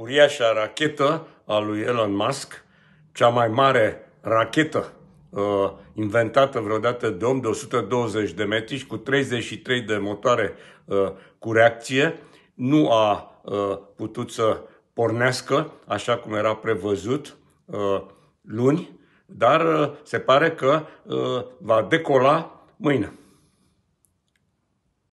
uriașa rachetă a lui Elon Musk, cea mai mare rachetă uh, inventată vreodată de om de 120 de metri cu 33 de motoare uh, cu reacție, nu a uh, putut să pornească așa cum era prevăzut uh, luni, dar uh, se pare că uh, va decola mâine.